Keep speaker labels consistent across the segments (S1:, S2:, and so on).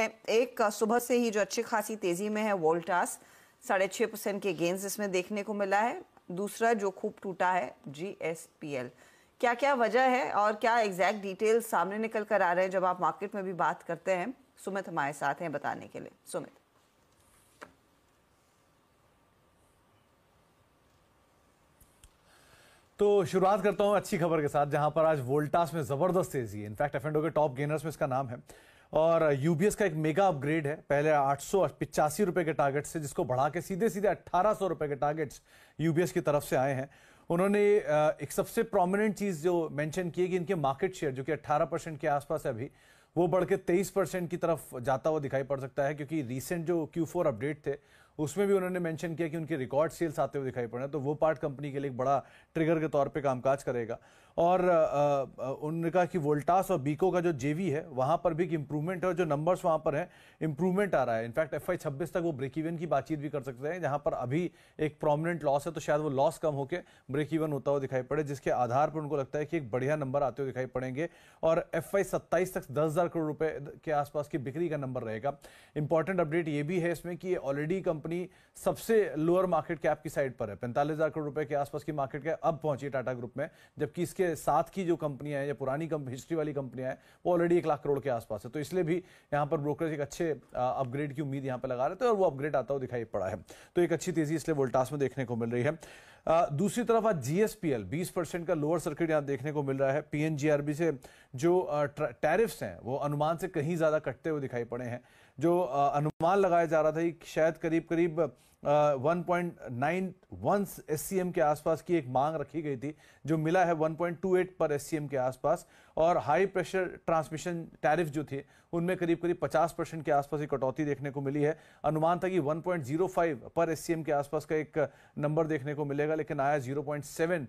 S1: एक सुबह से ही जो अच्छी खासी तेजी में है वोल्टास साढ़े छः परसेंट के गेंस इसमें देखने को मिला है दूसरा जो खूब टूटा है जी एस पी एल क्या क्या वजह है और क्या एग्जैक्ट डिटेल सामने निकल कर आ रहे हैं जब आप मार्केट में भी बात करते हैं सुमित हमारे साथ हैं बताने के लिए सुमित
S2: तो शुरुआत करता हूं अच्छी खबर के साथ जहां पर आज वोल्टास में जबरदस्त तेजी है इनफैक्ट एफ के टॉप गेनर्स में इसका नाम है और यूबीएस का एक मेगा अपग्रेड है पहले आठ सौ पिचासी रुपए के टारगेट से जिसको बढ़ा के सीधे सीधे अट्ठारह सौ रुपए के टारगेट्स यूबीएस की तरफ से आए हैं उन्होंने एक सबसे प्रोमिनेंट चीज जो मेंशन की है कि इनके मार्केट शेयर जो कि 18 परसेंट के आसपास है अभी वो बढ़ के तेईस परसेंट की तरफ जाता हुआ दिखाई पड़ सकता है क्योंकि रिसेंट जो क्यू फोर अपडेट थे उसमें भी उन्होंने मेंशन किया कि उनके रिकॉर्ड सेल्स आते हुए दिखाई पड़ रहे हैं तो वो पार्ट कंपनी के लिए एक बड़ा ट्रिगर के तौर पे कामकाज करेगा और उन्होंने कहा कि वोल्टास और बीको का जो जेवी है वहाँ पर भी एक इम्प्रूवमेंट है और जो नंबर्स वहाँ पर हैं इम्प्रूवमेंट आ रहा है इनफैक्ट एफ आई छब्बीस तक वो ब्रेक इवन की बातचीत भी कर सकते हैं जहाँ पर अभी एक प्रोमिनेंट लॉस है तो शायद वो लॉस कम होकर ब्रेक इवन होता हुआ दिखाई पड़े जिसके आधार पर उनको लगता है कि एक बढ़िया नंबर आते हुए दिखाई पड़ेंगे और एफ आई सत्ताईस तक दस हज़ार करोड़ रुपए के आसपास की बिक्री का नंबर रहेगा इंपॉर्टेंट अपडेट ये भी है इसमें कि ऑलरेडी कंपनी कंपनी सबसे लोअर मार्केट कैप की साइड पर है पैंतालीस हजार करोड़ रुपए के आसपास की मार्केट कैप अब पहुंची है टाटा ग्रुप में जबकि इसके साथ की जो कंपनियां हैं या पुरानी हिस्ट्री वाली कंपनियां हैं वो ऑलरेडी एक लाख करोड़ के आसपास है तो इसलिए भी यहां पर ब्रोकरेज एक अच्छे अपग्रेड की उम्मीद यहां पर लगा रहे थे और वो अपग्रेड आता हुआ दिखाई पड़ा है तो एक अच्छी तेजी इसलिए वोल्टास में देखने को मिल रही है दूसरी तरफ आज जीएसपीएल 20 परसेंट का लोअर सर्किट यहां देखने को मिल रहा है पीएनजीआरबी से जो टैरिफ्स हैं वो अनुमान से कहीं ज्यादा कटते हुए दिखाई पड़े हैं जो अनुमान लगाया जा रहा था कि शायद करीब करीब 1.91 एम के आसपास की एक मांग रखी गई थी जो मिला है 1.28 पर एम के आसपास और हाई प्रेशर ट्रांसमिशन टैरिफ जो थे उनमें करीब करीब 50 परसेंट के आसपास की कटौती देखने को मिली है अनुमान था कि 1.05 पर एम के आसपास का एक नंबर देखने को मिलेगा लेकिन आया 0.7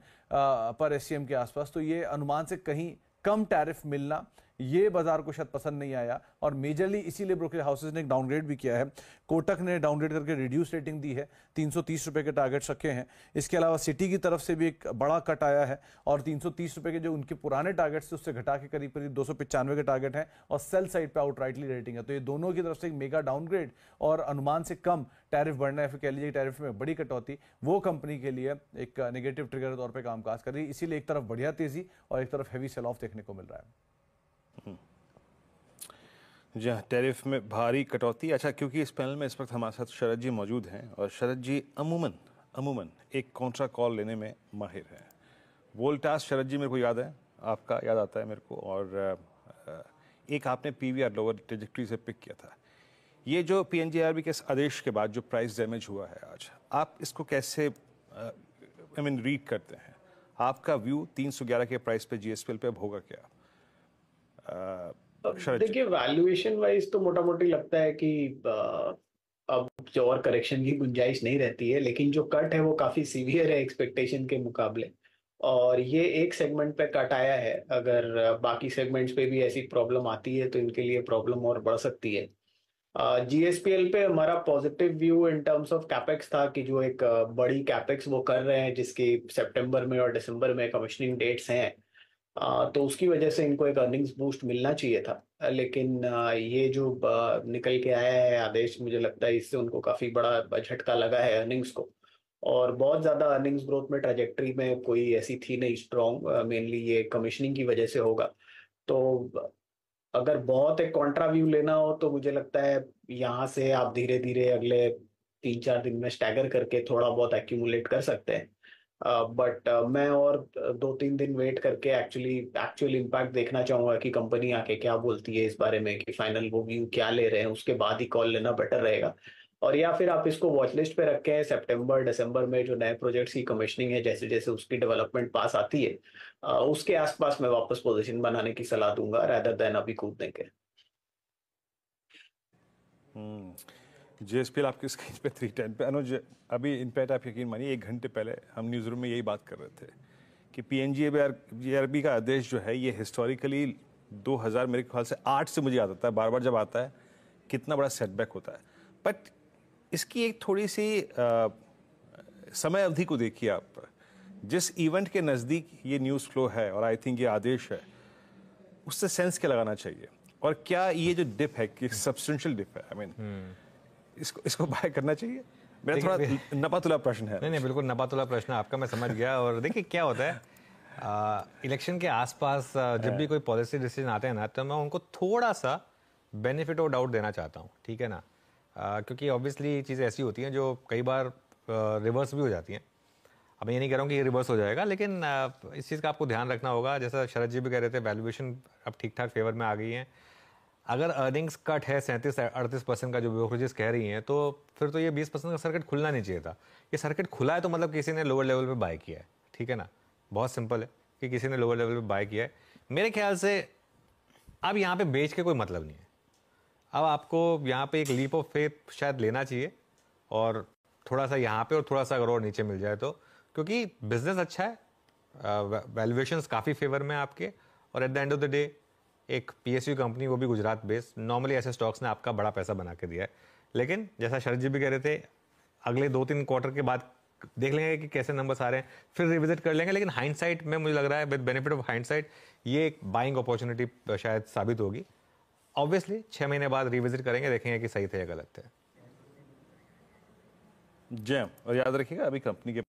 S2: पर एम के आसपास तो ये अनुमान से कहीं कम टैरिफ मिलना ये बाजार को शायद पसंद नहीं आया और मेजरली इसीलिए ब्रोकरेज हाउसेज ने एक डाउनग्रेड भी किया है कोटक ने डाउनग्रेड करके रिड्यूस रेटिंग दी है तीन रुपए के टारगेट्स रखे हैं इसके अलावा सिटी की तरफ से भी एक बड़ा कट आया है और तीन रुपए के जो उनके पुराने टारगेट्स थे उससे घटा के करीब करीब दो के टारगेट हैं और सेल साइड पर आउटराइटली रेटिंग है तो ये दोनों की तरफ से एक मेगा डाउनग्रेड और अनुमान से कम टैरिफ बढ़ना है फिर कह लीजिए टैरिफ में बड़ी कटौती वो कंपनी के लिए एक नेगेटिव ट्रिगर तौर पर कामकाज कर रही है इसीलिए एक तरफ बढ़िया तेजी और एक तरफ हैवी सेल ऑफ देखने को मिल रहा है
S3: जी हाँ टैरिफ में भारी कटौती अच्छा क्योंकि इस पैनल में इस वक्त हमारे साथ शरद जी मौजूद हैं और शरद जी अमूमन अमूमन एक कॉन्ट्रा कॉल लेने में माहिर हैं वोल्टास शरद जी मेरे को याद है आपका याद आता है मेरे को और एक आपने P V R lower trajectory से पिक किया था ये जो P N G R B के आदेश के बाद जो प्राइस डैमेज हुआ है आज आप इसको कैसे आई मीन रीड करते हैं आपका व्यू तीन सौ ग्यारह के प्राइस पे
S1: एल पे अब होगा क्या आ, देखिए वैल्यूएशन वाइज तो मोटा मोटी लगता है कि अब जो और करेक्शन की गुंजाइश नहीं रहती है लेकिन जो कट है वो काफी सीवियर है एक्सपेक्टेशन के मुकाबले और ये एक सेगमेंट पे कट आया है अगर बाकी सेगमेंट्स पे भी ऐसी प्रॉब्लम आती है तो इनके लिए प्रॉब्लम और बढ़ सकती है जीएसपीएल पे हमारा positive view in terms of capex था कि जो एक बड़ी कैपेक्स वो कर रहे हैं जिसकी सितंबर में और दिसंबर में कमिश्निंग डेट्स हैं तो उसकी वजह से इनको एक अर्निंग्स बूस्ट मिलना चाहिए था लेकिन ये जो निकल के आया है आदेश मुझे लगता है इससे उनको काफ़ी बड़ा झटका लगा है अर्निंग्स को और बहुत ज़्यादा अर्निंग्स ग्रोथ में ट्रेजेक्ट्री में कोई ऐसी थी नहीं स्ट्रॉन्ग मेनली ये कमीशनिंग की वजह से होगा तो अगर बहुत एक कॉन्ट्रा व्यू लेना हो तो मुझे लगता है यहाँ से आप धीरे धीरे अगले तीन चार दिन में स्टैगर करके थोड़ा बहुत एक्यूमुलेट कर सकते हैं बट uh, मैं और दो तीन दिन वेट करके एक्चुअली एक्चुअल इम्पैक्ट देखना चाहूंगा कि कंपनी आके क्या बोलती है इस बारे में कि फाइनल वो व्यू क्या ले रहे हैं उसके बाद ही कॉल लेना बेटर रहेगा और या फिर आप इसको वॉच लिस्ट पे हैं सेप्टेम्बर डिसम्बर में जो नए प्रोजेक्ट्स की कमिशनिंग है जैसे जैसे उसकी डेवलपमेंट पास आती है उसके आसपास मैं वापस पोजिशन बनाने की सलाह दूंगा रैदर देन अभी कूदने के hmm.
S3: हम्म। जेएसपीएल आपके स्क्रीन पे थ्री टेन पे अनुज अभी इनपैक्ट आप यकीन मानिए एक घंटे पहले हम न्यूज़ रूम में यही बात कर रहे थे कि पी एन जी का आदेश जो है ये हिस्टोरिकली 2000 मेरे ख्याल से आठ से मुझे याद आता है बार बार जब आता है कितना बड़ा सेटबैक होता है बट इसकी एक थोड़ी सी आ, समय अवधि को देखिए आप जिस इवेंट के नज़दीक ये न्यूज़ फ्लो है और आई थिंक ये आदेश है उससे सेंस क्या लगाना चाहिए और क्या ये जो डिप है कि सब्सटेंशियल डिप है I I mean mean, hmm. इसको इसको बाय करना चाहिए मेरा थोड़ा नपातुला प्रश्न है नहीं
S4: नहीं बिल्कुल नपातुला प्रश्न आपका मैं समझ गया और देखिए क्या होता है इलेक्शन के आसपास जब भी हाँ। कोई पॉलिसी डिसीजन आते हैं ना तो मैं उनको थोड़ा सा बेनिफिट और डाउट देना चाहता हूँ ठीक है ना आ, क्योंकि ऑब्वियसली चीज़ें ऐसी होती हैं जो कई बार रिवर्स भी हो जाती हैं अब मैं ये नहीं कह रहा हूँ कि ये रिवर्स हो जाएगा लेकिन इस चीज़ का आपको ध्यान रखना होगा जैसा शरद जी भी कह रहे थे वैल्यूएशन अब ठीक ठाक फेवर में आ गई है अगर अर्निंग्स कट है सैंतीस अड़तीस परसेंट का जो ब्रोकरेजेस कह रही हैं तो फिर तो ये बीस परसेंट का सर्किट खुलना नहीं चाहिए था ये सर्किट खुला है तो मतलब किसी ने लोअर लेवल पे बाय किया है ठीक है ना बहुत सिंपल है कि किसी ने लोअर लेवल पे बाय किया है मेरे ख्याल से अब यहाँ पे बेच के कोई मतलब नहीं है अब आपको यहाँ पे एक लीप ऑफ फेथ शायद लेना चाहिए और थोड़ा सा यहाँ पे और थोड़ा सा अगर और नीचे मिल जाए तो क्योंकि बिजनेस अच्छा है वैल्यूएशंस काफ़ी फेवर में आपके और at the end of the day एक पीएसयू कंपनी वो भी गुजरात बेस्ड नॉर्मली ऐसे स्टॉक्स ने आपका बड़ा पैसा बना के दिया है लेकिन जैसा शरद जी भी कह रहे थे अगले दो तीन क्वार्टर के बाद देख लेंगे कि कैसे नंबर्स आ रहे हैं फिर रिविजिट कर लेंगे लेकिन हाइंडसाइट में मुझे लग रहा है विद बेनिफिट ऑफ हाइंडसाइट ये एक बाइंग अपॉर्चुनिटी शायद साबित होगी ऑब्वियसली छः महीने बाद रिविजिट करेंगे देखेंगे कि सही थे या गलत थे जय और
S3: याद रखिएगा अभी कंपनी के